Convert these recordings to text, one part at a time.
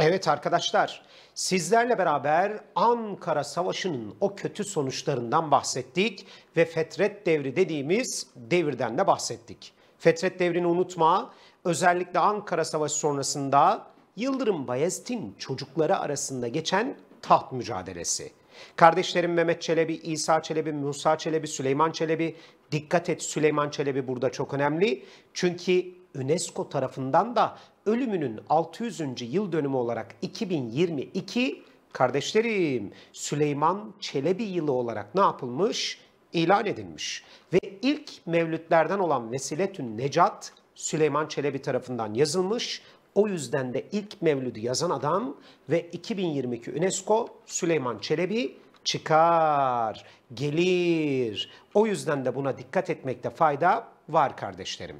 Evet arkadaşlar, sizlerle beraber Ankara Savaşı'nın o kötü sonuçlarından bahsettik ve Fetret Devri dediğimiz devirden de bahsettik. Fetret Devri'ni unutma, özellikle Ankara Savaşı sonrasında Yıldırım Bayezid'in çocukları arasında geçen taht mücadelesi. Kardeşlerim Mehmet Çelebi, İsa Çelebi, Musa Çelebi, Süleyman Çelebi, dikkat et Süleyman Çelebi burada çok önemli. Çünkü UNESCO tarafından da ölümünün 600. yıl dönümü olarak 2022 kardeşlerim Süleyman Çelebi yılı olarak ne yapılmış? ilan edilmiş. Ve ilk mevlütlerden olan Vesiletün Necat Süleyman Çelebi tarafından yazılmış. O yüzden de ilk mevlüdü yazan adam ve 2022 UNESCO Süleyman Çelebi çıkar, gelir. O yüzden de buna dikkat etmekte fayda var kardeşlerim.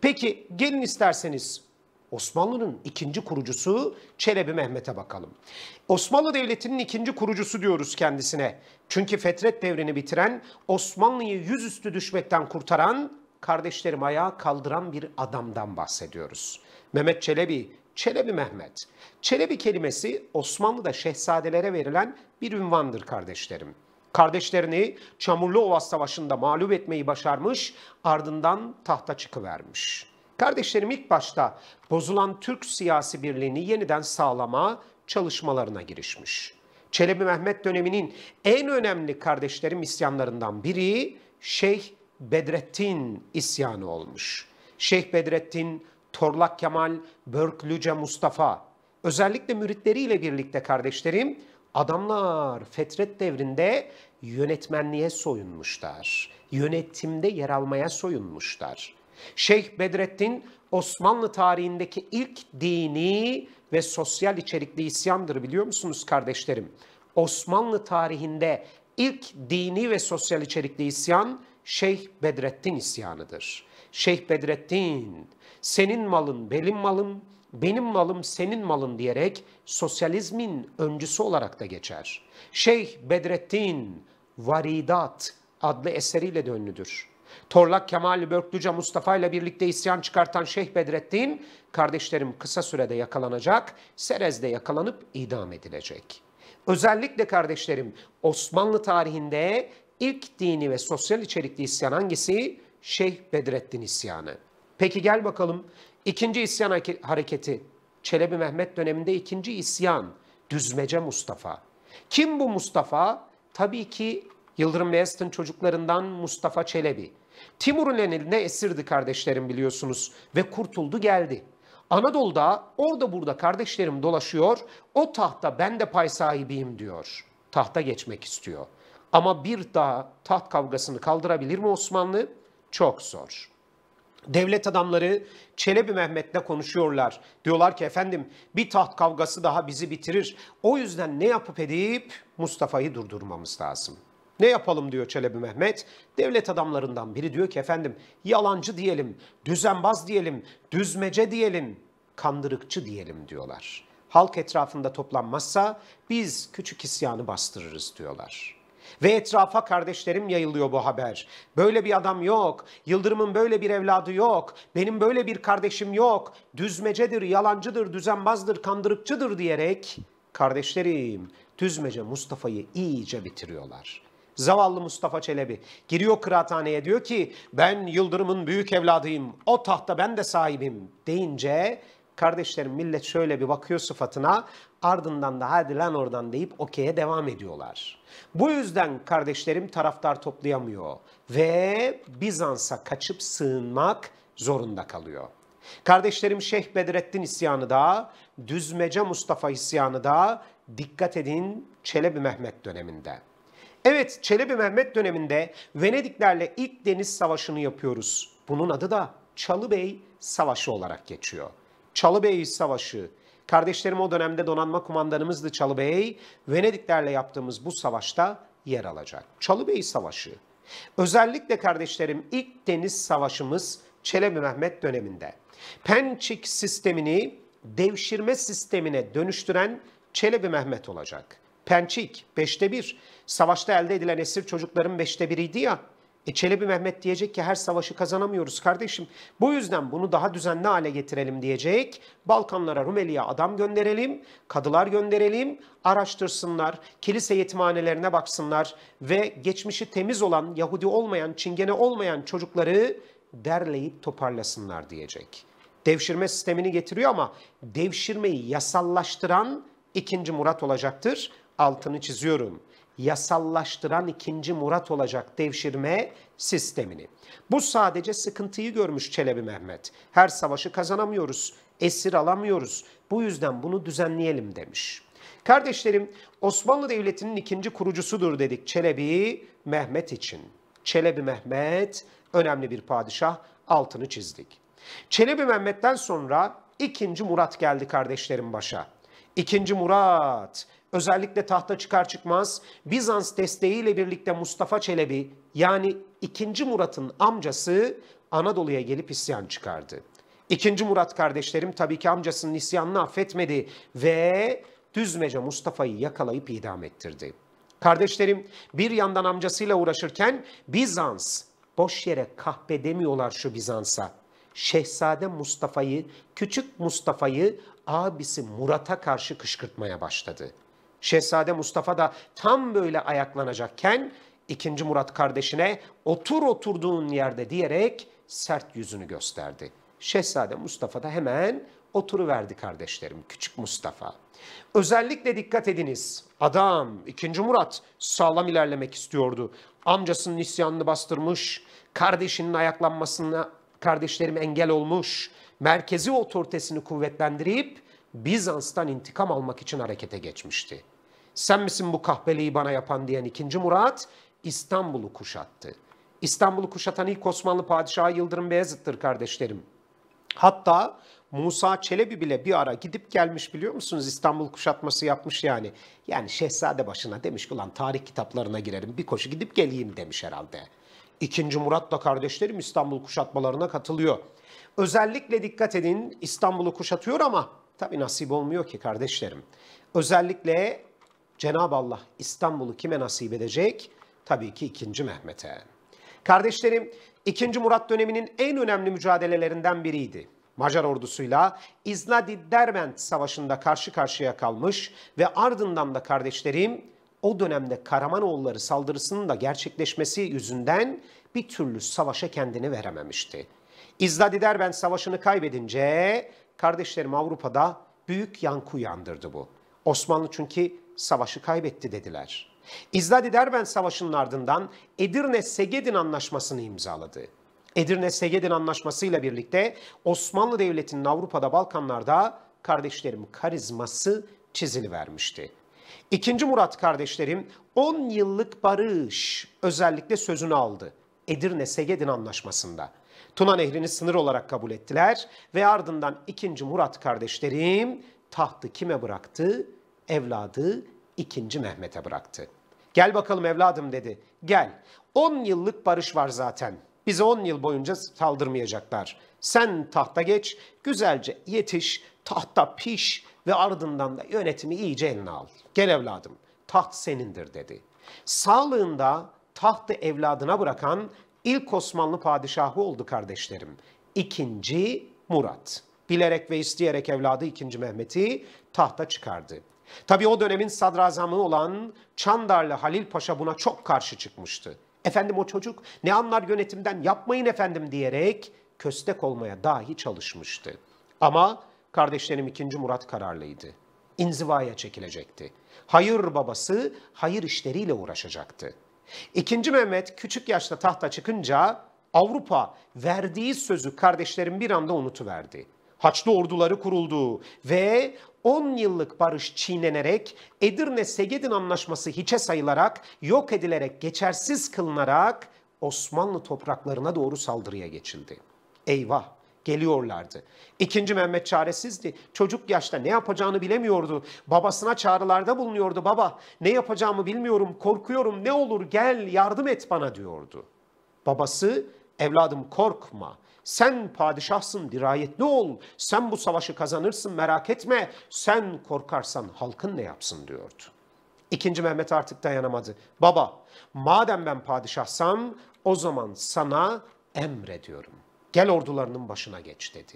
Peki gelin isterseniz Osmanlı'nın ikinci kurucusu Çelebi Mehmet'e bakalım. Osmanlı Devleti'nin ikinci kurucusu diyoruz kendisine. Çünkü Fetret devrini bitiren, Osmanlı'yı yüzüstü düşmekten kurtaran, kardeşlerim ayağa kaldıran bir adamdan bahsediyoruz. Mehmet Çelebi, Çelebi Mehmet. Çelebi kelimesi Osmanlı'da şehzadelere verilen bir ünvandır kardeşlerim. Kardeşlerini Çamurlu Ovas Savaşı'nda mağlup etmeyi başarmış, ardından tahta çıkıvermiş. Kardeşlerim ilk başta bozulan Türk siyasi birliğini yeniden sağlama çalışmalarına girişmiş. Çelebi Mehmet döneminin en önemli kardeşlerim isyanlarından biri Şeyh Bedrettin isyanı olmuş. Şeyh Bedrettin, Torlak Kemal, Börklüce Mustafa, özellikle müritleriyle birlikte kardeşlerim adamlar Fetret devrinde yönetmenliğe soyunmuşlar. Yönetimde yer almaya soyunmuşlar. Şeyh Bedrettin Osmanlı tarihindeki ilk dini ve sosyal içerikli isyandır biliyor musunuz kardeşlerim? Osmanlı tarihinde ilk dini ve sosyal içerikli isyan Şeyh Bedrettin isyanıdır. Şeyh Bedrettin, senin malın benim malım, benim malım senin malın diyerek sosyalizmin öncüsü olarak da geçer. Şeyh Bedrettin Varidat adlı eseriyle de ünlüdür. Torlak Kemal Börklüce Mustafa ile birlikte isyan çıkartan Şeyh Bedrettin, kardeşlerim kısa sürede yakalanacak, Serez'de yakalanıp idam edilecek. Özellikle kardeşlerim Osmanlı tarihinde ilk dini ve sosyal içerikli isyan hangisi? Şeyh Bedrettin isyanı. Peki gel bakalım İkinci isyan hareketi Çelebi Mehmet döneminde ikinci isyan Düzmece Mustafa. Kim bu Mustafa? Tabii ki Yıldırım Beyazıt'ın çocuklarından Mustafa Çelebi. Timur'un eline esirdi kardeşlerim biliyorsunuz ve kurtuldu geldi. Anadolu'da orada burada kardeşlerim dolaşıyor. O tahta ben de pay sahibiyim diyor. Tahta geçmek istiyor. Ama bir daha taht kavgasını kaldırabilir mi Osmanlı? Çok zor devlet adamları Çelebi Mehmet'le konuşuyorlar. Diyorlar ki efendim bir taht kavgası daha bizi bitirir. O yüzden ne yapıp edip Mustafa'yı durdurmamız lazım. Ne yapalım diyor Çelebi Mehmet. Devlet adamlarından biri diyor ki efendim yalancı diyelim, düzenbaz diyelim, düzmece diyelim, kandırıkçı diyelim diyorlar. Halk etrafında toplanmazsa biz küçük isyanı bastırırız diyorlar. Ve etrafa kardeşlerim yayılıyor bu haber. Böyle bir adam yok. Yıldırım'ın böyle bir evladı yok. Benim böyle bir kardeşim yok. Düzmecedir, yalancıdır, düzenbazdır, kandırıkçıdır diyerek kardeşlerim düzmece Mustafa'yı iyice bitiriyorlar. Zavallı Mustafa Çelebi giriyor kıraathaneye diyor ki ben Yıldırım'ın büyük evladıyım. O tahta ben de sahibim deyince kardeşlerim millet şöyle bir bakıyor sıfatına Ardından da hadi lan oradan deyip okey'e devam ediyorlar. Bu yüzden kardeşlerim taraftar toplayamıyor ve Bizans'a kaçıp sığınmak zorunda kalıyor. Kardeşlerim Şeyh Bedrettin isyanı da, Düzmece Mustafa isyanı da dikkat edin Çelebi Mehmet döneminde. Evet Çelebi Mehmet döneminde Venediklerle ilk deniz savaşını yapıyoruz. Bunun adı da Çalıbey Savaşı olarak geçiyor. Çalıbey Savaşı Kardeşlerim o dönemde donanma kumandanımızdı Çalı Bey. Venediklerle yaptığımız bu savaşta yer alacak. Çalı Bey Savaşı. Özellikle kardeşlerim ilk deniz savaşımız Çelebi Mehmet döneminde. Pençik sistemini devşirme sistemine dönüştüren Çelebi Mehmet olacak. Pençik beşte bir. Savaşta elde edilen esir çocukların beşte biriydi ya. E Çelebi Mehmet diyecek ki her savaşı kazanamıyoruz kardeşim. Bu yüzden bunu daha düzenli hale getirelim diyecek. Balkanlara Rumeli'ye adam gönderelim, kadılar gönderelim, araştırsınlar, kilise yetimhanelerine baksınlar ve geçmişi temiz olan, Yahudi olmayan, Çingene olmayan çocukları derleyip toparlasınlar diyecek. Devşirme sistemini getiriyor ama devşirmeyi yasallaştıran ikinci Murat olacaktır. Altını çiziyorum yasallaştıran ikinci Murat olacak devşirme sistemini. Bu sadece sıkıntıyı görmüş Çelebi Mehmet. Her savaşı kazanamıyoruz, esir alamıyoruz. Bu yüzden bunu düzenleyelim demiş. Kardeşlerim Osmanlı Devleti'nin ikinci kurucusudur dedik Çelebi Mehmet için. Çelebi Mehmet önemli bir padişah altını çizdik. Çelebi Mehmet'ten sonra ikinci Murat geldi kardeşlerim başa. İkinci Murat özellikle tahta çıkar çıkmaz Bizans desteğiyle birlikte Mustafa Çelebi yani 2. Murat'ın amcası Anadolu'ya gelip isyan çıkardı. İkinci Murat kardeşlerim tabii ki amcasının isyanını affetmedi ve Düzmece Mustafa'yı yakalayıp idam ettirdi. Kardeşlerim bir yandan amcasıyla uğraşırken Bizans boş yere kahpe demiyorlar şu Bizans'a. Şehzade Mustafa'yı, küçük Mustafa'yı abisi Murat'a karşı kışkırtmaya başladı. Şehzade Mustafa da tam böyle ayaklanacakken ikinci Murat kardeşine otur oturduğun yerde diyerek sert yüzünü gösterdi. Şehzade Mustafa da hemen oturuverdi kardeşlerim küçük Mustafa. Özellikle dikkat ediniz. Adam ikinci Murat sağlam ilerlemek istiyordu. Amcasının isyanını bastırmış, kardeşinin ayaklanmasına kardeşlerim engel olmuş merkezi otoritesini kuvvetlendirip Bizans'tan intikam almak için harekete geçmişti. Sen misin bu kahpeliği bana yapan diyen ikinci Murat İstanbul'u kuşattı. İstanbul'u kuşatan ilk Osmanlı padişahı Yıldırım Beyazıt'tır kardeşlerim. Hatta Musa Çelebi bile bir ara gidip gelmiş biliyor musunuz İstanbul kuşatması yapmış yani. Yani şehzade başına demiş ki ulan tarih kitaplarına girerim bir koşu gidip geleyim demiş herhalde. İkinci Murat'la kardeşlerim İstanbul kuşatmalarına katılıyor. Özellikle dikkat edin İstanbul'u kuşatıyor ama tabii nasip olmuyor ki kardeşlerim. Özellikle Cenab-ı Allah İstanbul'u kime nasip edecek? Tabii ki 2. Mehmet'e. Kardeşlerim 2. Murat döneminin en önemli mücadelelerinden biriydi. Macar ordusuyla İznadi Derbent Savaşı'nda karşı karşıya kalmış ve ardından da kardeşlerim o dönemde Karamanoğulları saldırısının da gerçekleşmesi yüzünden bir türlü savaşa kendini verememişti. İzdadi Derben savaşını kaybedince kardeşlerim Avrupa'da büyük yankı uyandırdı bu. Osmanlı çünkü savaşı kaybetti dediler. İzdadi Derben Savaşı'nın ardından Edirne-Segedin Anlaşması'nı imzaladı. Edirne-Segedin anlaşmasıyla birlikte Osmanlı Devleti'nin Avrupa'da, Balkanlar'da kardeşlerim karizması çizili vermişti. İkinci Murat kardeşlerim 10 yıllık barış özellikle sözünü aldı. Edirne-Segedin Anlaşması'nda. Tuna Nehri'ni sınır olarak kabul ettiler ve ardından 2. Murat kardeşlerim tahtı kime bıraktı? Evladı 2. Mehmet'e bıraktı. Gel bakalım evladım dedi. Gel. 10 yıllık barış var zaten. Bize 10 yıl boyunca saldırmayacaklar. Sen tahta geç, güzelce yetiş, tahta piş, ve ardından da yönetimi iyice eline al. Gel evladım taht senindir dedi. Sağlığında tahtı evladına bırakan ilk Osmanlı padişahı oldu kardeşlerim. İkinci Murat. Bilerek ve isteyerek evladı 2. Mehmet'i tahta çıkardı. Tabi o dönemin sadrazamı olan Çandarlı Halil Paşa buna çok karşı çıkmıştı. Efendim o çocuk ne anlar yönetimden yapmayın efendim diyerek köstek olmaya dahi çalışmıştı. Ama kardeşlerim 2. Murat kararlıydı. İnzivaya çekilecekti. Hayır babası hayır işleriyle uğraşacaktı. 2. Mehmet küçük yaşta tahta çıkınca Avrupa verdiği sözü kardeşlerim bir anda unutuverdi. Haçlı orduları kuruldu ve 10 yıllık barış çiğnenerek Edirne-Segedin anlaşması hiçe sayılarak, yok edilerek, geçersiz kılınarak Osmanlı topraklarına doğru saldırıya geçildi. Eyvah! geliyorlardı. İkinci Mehmet çaresizdi. Çocuk yaşta ne yapacağını bilemiyordu. Babasına çağrılarda bulunuyordu. Baba ne yapacağımı bilmiyorum, korkuyorum, ne olur gel yardım et bana diyordu. Babası evladım korkma, sen padişahsın dirayetli ol, sen bu savaşı kazanırsın merak etme, sen korkarsan halkın ne yapsın diyordu. İkinci Mehmet artık dayanamadı. Baba madem ben padişahsam o zaman sana emrediyorum gel ordularının başına geç dedi.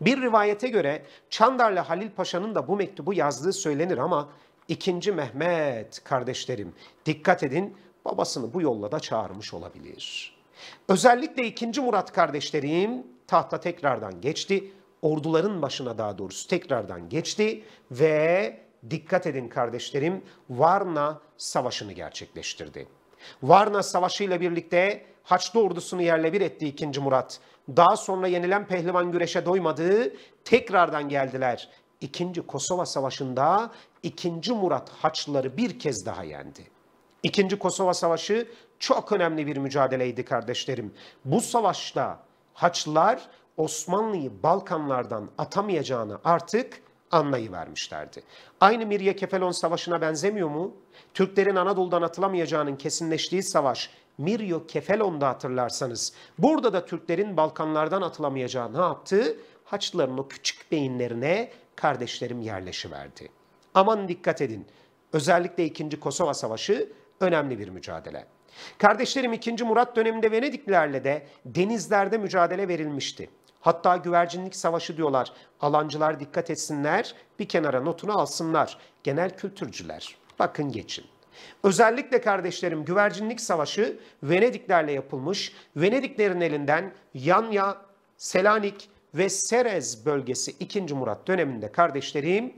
Bir rivayete göre Çandarlı Halil Paşa'nın da bu mektubu yazdığı söylenir ama 2. Mehmet kardeşlerim dikkat edin babasını bu yolla da çağırmış olabilir. Özellikle 2. Murat kardeşlerim tahta tekrardan geçti. Orduların başına daha doğrusu tekrardan geçti ve dikkat edin kardeşlerim Varna Savaşı'nı gerçekleştirdi. Varna Savaşı ile birlikte Haçlı ordusunu yerle bir etti 2. Murat. Daha sonra yenilen pehlivan güreşe doymadığı tekrardan geldiler. 2. Kosova Savaşı'nda 2. Murat Haçlıları bir kez daha yendi. 2. Kosova Savaşı çok önemli bir mücadeleydi kardeşlerim. Bu savaşta Haçlılar Osmanlı'yı Balkanlardan atamayacağını artık anlayıvermişlerdi. Aynı Mirye Kefelon Savaşı'na benzemiyor mu? Türklerin Anadolu'dan atılamayacağının kesinleştiği savaş Miryo Kefelon'da hatırlarsanız. Burada da Türklerin Balkanlardan atılamayacağı ne yaptı? Haçlıların o küçük beyinlerine kardeşlerim yerleşiverdi. Aman dikkat edin. Özellikle 2. Kosova Savaşı önemli bir mücadele. Kardeşlerim 2. Murat döneminde Venediklerle de denizlerde mücadele verilmişti. Hatta güvercinlik savaşı diyorlar. Alancılar dikkat etsinler, bir kenara notunu alsınlar. Genel kültürcüler. Bakın geçin. Özellikle kardeşlerim güvercinlik savaşı Venediklerle yapılmış. Venediklerin elinden Yanya, Selanik ve Serez bölgesi 2. Murat döneminde kardeşlerim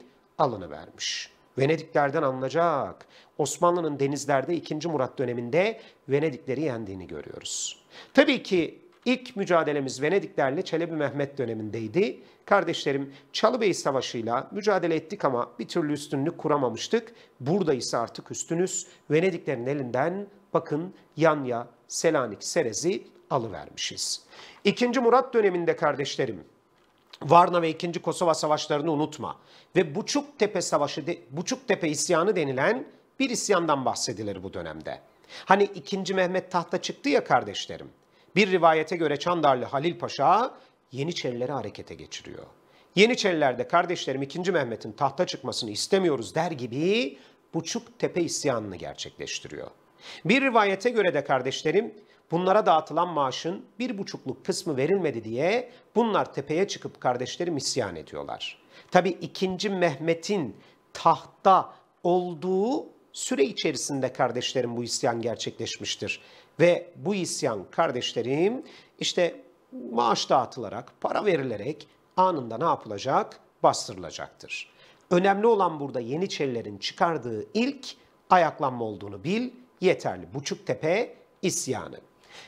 vermiş. Venediklerden anlayacak. Osmanlı'nın denizlerde 2. Murat döneminde Venedikleri yendiğini görüyoruz. Tabii ki İlk mücadelemiz Venediklerle Çelebi Mehmet dönemindeydi. Kardeşlerim Çalıbey Savaşı'yla mücadele ettik ama bir türlü üstünlük kuramamıştık. Burada ise artık üstünüz Venediklerin elinden bakın Yanya, Selanik, Serez'i alıvermişiz. İkinci Murat döneminde kardeşlerim Varna ve ikinci Kosova savaşlarını unutma ve Buçuktepe Savaşı, de, Buçuktepe isyanı denilen bir isyandan bahsedilir bu dönemde. Hani ikinci Mehmet tahta çıktı ya kardeşlerim. Bir rivayete göre Çandarlı Halil Paşa Yeniçerileri harekete geçiriyor. Yeniçeriler de kardeşlerim 2. Mehmet'in tahta çıkmasını istemiyoruz der gibi Buçuk Tepe isyanını gerçekleştiriyor. Bir rivayete göre de kardeşlerim bunlara dağıtılan maaşın bir buçukluk kısmı verilmedi diye bunlar tepeye çıkıp kardeşlerim isyan ediyorlar. Tabi 2. Mehmet'in tahta olduğu süre içerisinde kardeşlerim bu isyan gerçekleşmiştir. Ve bu isyan kardeşlerim işte maaş dağıtılarak, para verilerek anında ne yapılacak? Bastırılacaktır. Önemli olan burada Yeniçerilerin çıkardığı ilk ayaklanma olduğunu bil. Yeterli. Buçuktepe isyanı.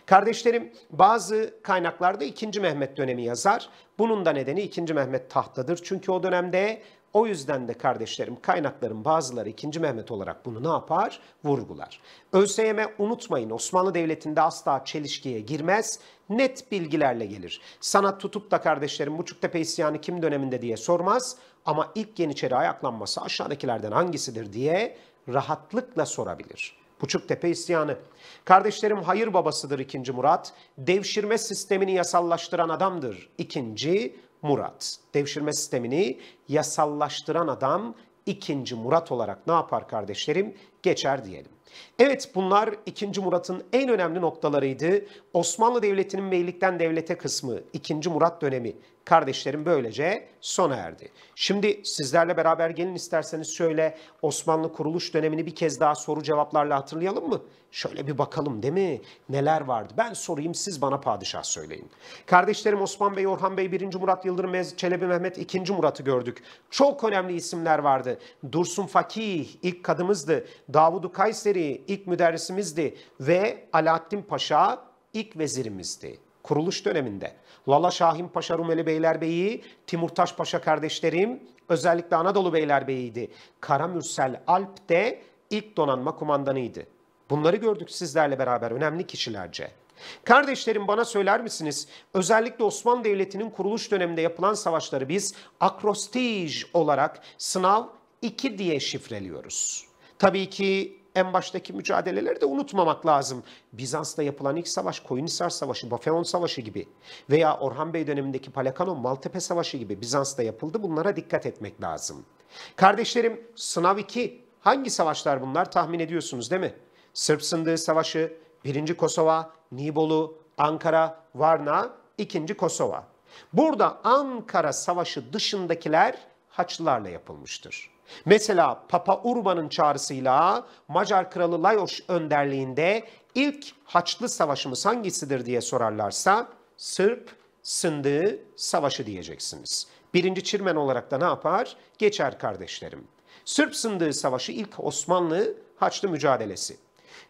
Kardeşlerim bazı kaynaklarda 2. Mehmet dönemi yazar. Bunun da nedeni 2. Mehmet tahtadır. Çünkü o dönemde o yüzden de kardeşlerim kaynakların bazıları 2. Mehmet olarak bunu ne yapar? Vurgular. ÖSYM unutmayın Osmanlı Devleti'nde asla çelişkiye girmez. Net bilgilerle gelir. Sanat tutup da kardeşlerim Buçuktepe isyanı kim döneminde diye sormaz. Ama ilk Yeniçeri ayaklanması aşağıdakilerden hangisidir diye rahatlıkla sorabilir. Buçuktepe isyanı. Kardeşlerim hayır babasıdır 2. Murat. Devşirme sistemini yasallaştıran adamdır 2. Murat. Devşirme sistemini yasallaştıran adam 2. Murat olarak ne yapar kardeşlerim? Geçer diyelim. Evet bunlar 2. Murat'ın en önemli noktalarıydı. Osmanlı Devleti'nin beylikten devlete kısmı, 2. Murat dönemi Kardeşlerim böylece sona erdi. Şimdi sizlerle beraber gelin isterseniz şöyle Osmanlı kuruluş dönemini bir kez daha soru cevaplarla hatırlayalım mı? Şöyle bir bakalım değil mi? Neler vardı? Ben sorayım siz bana padişah söyleyin. Kardeşlerim Osman Bey, Orhan Bey, 1. Murat Yıldırım, Çelebi Mehmet, 2. Murat'ı gördük. Çok önemli isimler vardı. Dursun Fakih ilk kadımızdı. Davudu Kayseri ilk müderrisimizdi. Ve Alaaddin Paşa ilk vezirimizdi kuruluş döneminde Lala Şahin Paşa Rumeli Beylerbeyi, Timurtaş Paşa kardeşlerim özellikle Anadolu Beylerbeyi'ydi. Karamürsel Alp de ilk donanma kumandanıydı. Bunları gördük sizlerle beraber önemli kişilerce. Kardeşlerim bana söyler misiniz? Özellikle Osmanlı Devleti'nin kuruluş döneminde yapılan savaşları biz akrostij olarak sınav 2 diye şifreliyoruz. Tabii ki en baştaki mücadeleleri de unutmamak lazım. Bizans'ta yapılan ilk savaş Koyunhisar Savaşı, Bafeon Savaşı gibi veya Orhan Bey dönemindeki Palekanon Maltepe Savaşı gibi Bizans'ta yapıldı. Bunlara dikkat etmek lazım. Kardeşlerim sınav 2 hangi savaşlar bunlar tahmin ediyorsunuz değil mi? Sırp Sındığı Savaşı, 1. Kosova, Nibolu, Ankara, Varna, 2. Kosova. Burada Ankara Savaşı dışındakiler Haçlılarla yapılmıştır. Mesela Papa Urban'ın çağrısıyla Macar Kralı Lajos önderliğinde ilk Haçlı Savaşımız hangisidir diye sorarlarsa Sırp Sındığı Savaşı diyeceksiniz. Birinci Çirmen olarak da ne yapar? Geçer kardeşlerim. Sırp Sındığı Savaşı ilk Osmanlı Haçlı mücadelesi.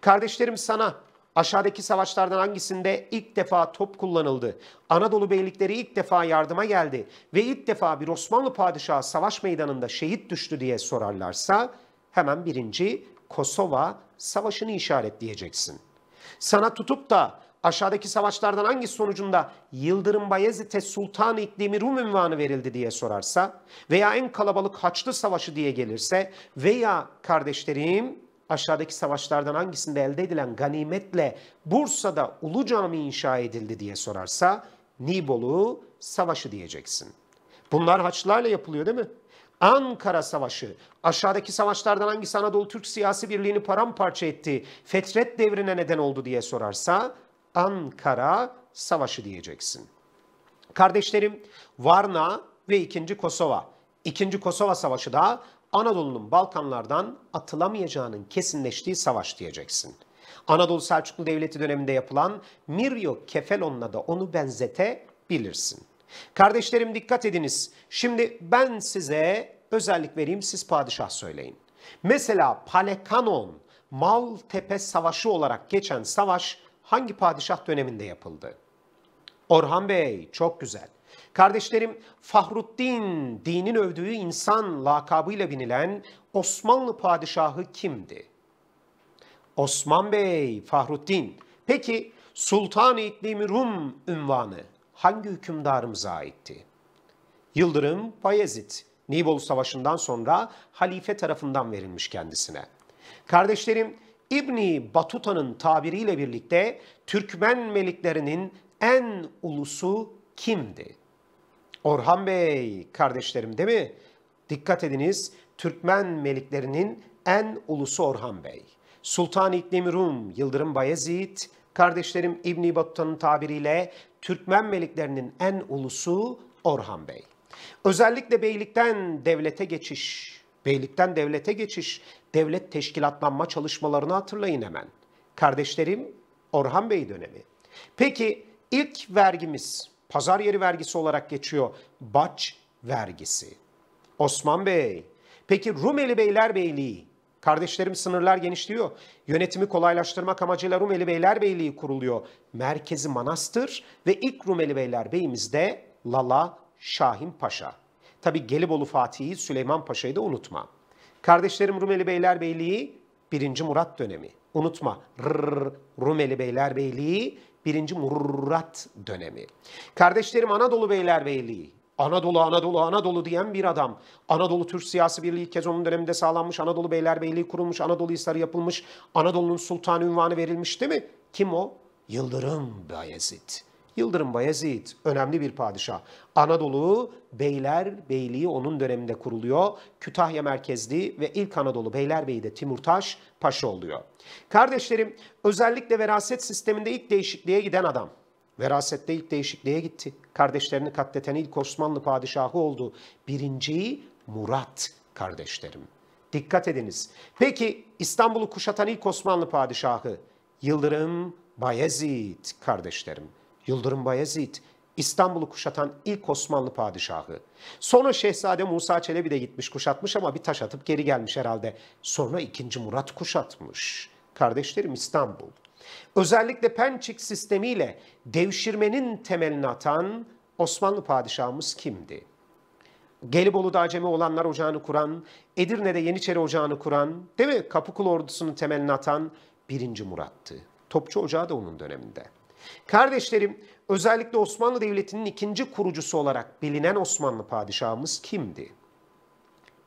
Kardeşlerim sana Aşağıdaki savaşlardan hangisinde ilk defa top kullanıldı? Anadolu beylikleri ilk defa yardıma geldi ve ilk defa bir Osmanlı padişahı savaş meydanında şehit düştü diye sorarlarsa hemen birinci Kosova savaşını işaret diyeceksin. Sana tutup da aşağıdaki savaşlardan hangi sonucunda Yıldırım Bayezid'e Sultan İklimi Rum ünvanı verildi diye sorarsa veya en kalabalık Haçlı Savaşı diye gelirse veya kardeşlerim aşağıdaki savaşlardan hangisinde elde edilen ganimetle Bursa'da Ulu Cami inşa edildi diye sorarsa Nibolu Savaşı diyeceksin. Bunlar haçlarla yapılıyor değil mi? Ankara Savaşı, aşağıdaki savaşlardan hangisi Anadolu Türk siyasi birliğini paramparça etti, fetret devrine neden oldu diye sorarsa Ankara Savaşı diyeceksin. Kardeşlerim Varna ve 2. Kosova. 2. Kosova Savaşı da Anadolu'nun Balkanlardan atılamayacağının kesinleştiği savaş diyeceksin. Anadolu Selçuklu Devleti döneminde yapılan Miryo Kefelon'la da onu benzete bilirsin. Kardeşlerim dikkat ediniz. Şimdi ben size özellik vereyim siz padişah söyleyin. Mesela Palekanon, Maltepe Savaşı olarak geçen savaş hangi padişah döneminde yapıldı? Orhan Bey çok güzel. Kardeşlerim Fahruddin dinin övdüğü insan lakabıyla binilen Osmanlı padişahı kimdi? Osman Bey Fahruddin. Peki Sultan-ı İklimi Rum ünvanı hangi hükümdarımıza aitti? Yıldırım Bayezid Nibolu Savaşı'ndan sonra halife tarafından verilmiş kendisine. Kardeşlerim İbni Batuta'nın tabiriyle birlikte Türkmen meliklerinin en ulusu kimdi? Orhan Bey, kardeşlerim değil mi? Dikkat ediniz, Türkmen meliklerinin en ulusu Orhan Bey. Sultan İklim Rum, Yıldırım Bayezid, kardeşlerim İbni Battuta'nın tabiriyle Türkmen meliklerinin en ulusu Orhan Bey. Özellikle beylikten devlete geçiş, beylikten devlete geçiş, devlet teşkilatlanma çalışmalarını hatırlayın hemen. Kardeşlerim Orhan Bey dönemi. Peki ilk vergimiz pazar yeri vergisi olarak geçiyor. Baç vergisi. Osman Bey, peki Rumeli Beylerbeyliği, kardeşlerim sınırlar genişliyor. Yönetimi kolaylaştırmak amacıyla Rumeli Beylerbeyliği kuruluyor. Merkezi Manastır ve ilk Rumeli Beylerbeyimiz de Lala Şahin Paşa. Tabi Gelibolu Fatih'i Süleyman Paşa'yı da unutma. Kardeşlerim Rumeli Beylerbeyliği 1. Murat dönemi. Unutma. Rrr, Rumeli Beylerbeyliği birinci Murrat dönemi. Kardeşlerim Anadolu Beylerbeyliği, Anadolu, Anadolu, Anadolu diyen bir adam. Anadolu Türk Siyasi Birliği kez onun döneminde sağlanmış, Anadolu Beylerbeyliği kurulmuş, Anadolu Hisarı yapılmış, Anadolu'nun sultan ünvanı verilmiş değil mi? Kim o? Yıldırım Bayezid. Yıldırım Bayezid önemli bir padişah. Anadolu Beyler Beyliği onun döneminde kuruluyor. Kütahya merkezli ve ilk Anadolu Beylerbeyi de Timurtaş Paşa oluyor. Kardeşlerim özellikle veraset sisteminde ilk değişikliğe giden adam. Verasette ilk değişikliğe gitti. Kardeşlerini katleten ilk Osmanlı padişahı oldu. Birinci Murat kardeşlerim. Dikkat ediniz. Peki İstanbul'u kuşatan ilk Osmanlı padişahı Yıldırım Bayezid kardeşlerim. Yıldırım Bayezid, İstanbul'u kuşatan ilk Osmanlı padişahı. Sonra Şehzade Musa Çelebi de gitmiş kuşatmış ama bir taş atıp geri gelmiş herhalde. Sonra ikinci Murat kuşatmış. Kardeşlerim İstanbul. Özellikle Pençik sistemiyle devşirmenin temelini atan Osmanlı padişahımız kimdi? Gelibolu'da Acemi olanlar ocağını kuran, Edirne'de Yeniçeri ocağını kuran, değil mi? Kapıkulu ordusunun temelini atan birinci Murat'tı. Topçu Ocağı da onun döneminde. Kardeşlerim, özellikle Osmanlı Devleti'nin ikinci kurucusu olarak bilinen Osmanlı padişahımız kimdi?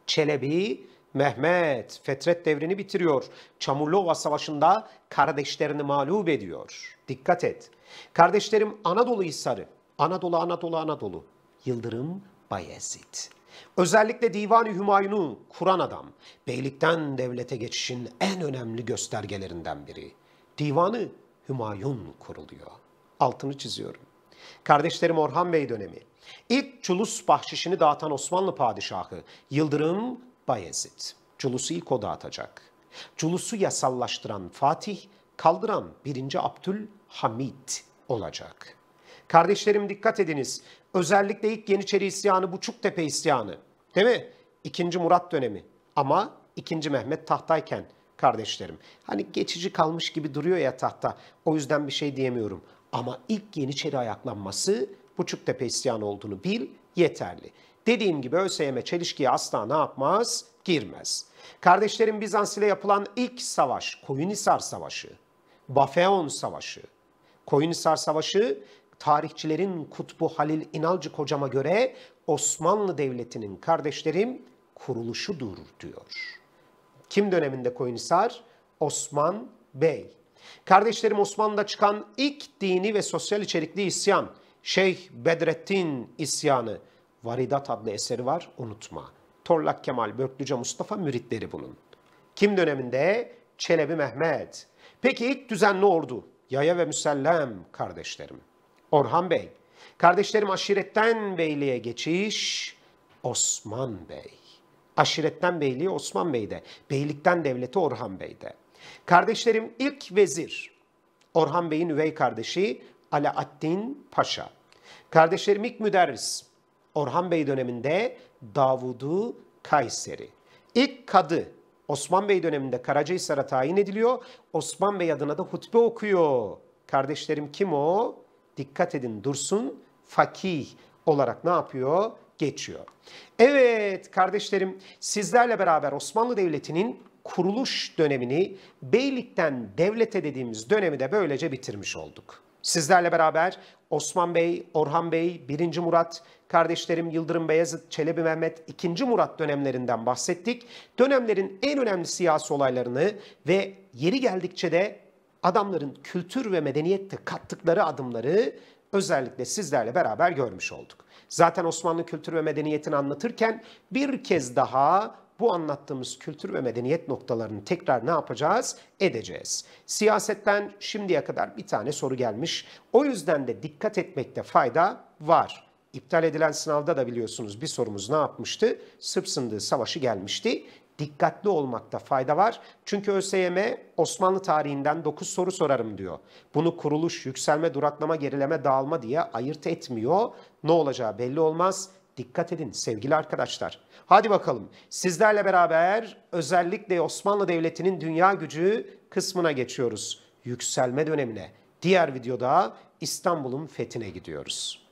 Çelebi Mehmet Fetret devrini bitiriyor. Çamurluova Savaşı'nda kardeşlerini mağlup ediyor. Dikkat et. Kardeşlerim Anadolu Hisarı, Anadolu, Anadolu, Anadolu, Yıldırım Bayezid. Özellikle Divan-ı Hümayun'u kuran adam, beylikten devlete geçişin en önemli göstergelerinden biri. Divanı Hümayun kuruluyor. Altını çiziyorum. Kardeşlerim Orhan Bey dönemi. İlk Çulus bahşişini dağıtan Osmanlı padişahı Yıldırım Bayezid. Çulus'u ilk o dağıtacak. Çulus'u yasallaştıran Fatih, kaldıran 1. Abdülhamid olacak. Kardeşlerim dikkat ediniz. Özellikle ilk Yeniçeri isyanı, Buçuktepe isyanı. Değil mi? 2. Murat dönemi. Ama 2. Mehmet tahtayken kardeşlerim. Hani geçici kalmış gibi duruyor ya tahta. O yüzden bir şey diyemiyorum. Ama ilk Yeniçeri ayaklanması Buçuktepe isyanı olduğunu bil yeterli. Dediğim gibi ÖSYM çelişkiye asla ne yapmaz? Girmez. Kardeşlerim Bizans ile yapılan ilk savaş Koyunhisar Savaşı, Bafeon Savaşı. Koyunhisar Savaşı tarihçilerin kutbu Halil İnalcık hocama göre Osmanlı Devleti'nin kardeşlerim kuruluşudur diyor. Kim döneminde Koyunhisar? Osman Bey. Kardeşlerim Osmanlı'da çıkan ilk dini ve sosyal içerikli isyan, Şeyh Bedrettin isyanı, Varidat adlı eseri var unutma. Torlak Kemal Börklüce Mustafa müritleri bunun. Kim döneminde? Çelebi Mehmet. Peki ilk düzenli ordu? Yaya ve Müsellem kardeşlerim. Orhan Bey. Kardeşlerim aşiretten beyliğe geçiş Osman Bey. Aşiretten beyliği Osman Bey'de, beylikten devleti Orhan Bey'de. Kardeşlerim ilk vezir Orhan Bey'in üvey kardeşi Alaaddin Paşa. Kardeşlerim ilk müderris Orhan Bey döneminde Davudu Kayseri. İlk kadı Osman Bey döneminde Karacahisar'a tayin ediliyor. Osman Bey adına da hutbe okuyor. Kardeşlerim kim o? Dikkat edin Dursun Fakih olarak ne yapıyor? geçiyor. Evet kardeşlerim sizlerle beraber Osmanlı Devleti'nin kuruluş dönemini beylikten devlete dediğimiz dönemi de böylece bitirmiş olduk. Sizlerle beraber Osman Bey, Orhan Bey, 1. Murat, kardeşlerim Yıldırım Beyazıt, Çelebi Mehmet, 2. Murat dönemlerinden bahsettik. Dönemlerin en önemli siyasi olaylarını ve yeri geldikçe de adamların kültür ve medeniyette kattıkları adımları özellikle sizlerle beraber görmüş olduk. Zaten Osmanlı kültür ve medeniyetini anlatırken bir kez daha bu anlattığımız kültür ve medeniyet noktalarını tekrar ne yapacağız? Edeceğiz. Siyasetten şimdiye kadar bir tane soru gelmiş. O yüzden de dikkat etmekte fayda var. İptal edilen sınavda da biliyorsunuz bir sorumuz ne yapmıştı? Sırp sındığı savaşı gelmişti dikkatli olmakta fayda var. Çünkü ÖSYM Osmanlı tarihinden 9 soru sorarım diyor. Bunu kuruluş, yükselme, duraklama, gerileme, dağılma diye ayırt etmiyor. Ne olacağı belli olmaz. Dikkat edin sevgili arkadaşlar. Hadi bakalım sizlerle beraber özellikle Osmanlı Devleti'nin dünya gücü kısmına geçiyoruz. Yükselme dönemine. Diğer videoda İstanbul'un fethine gidiyoruz.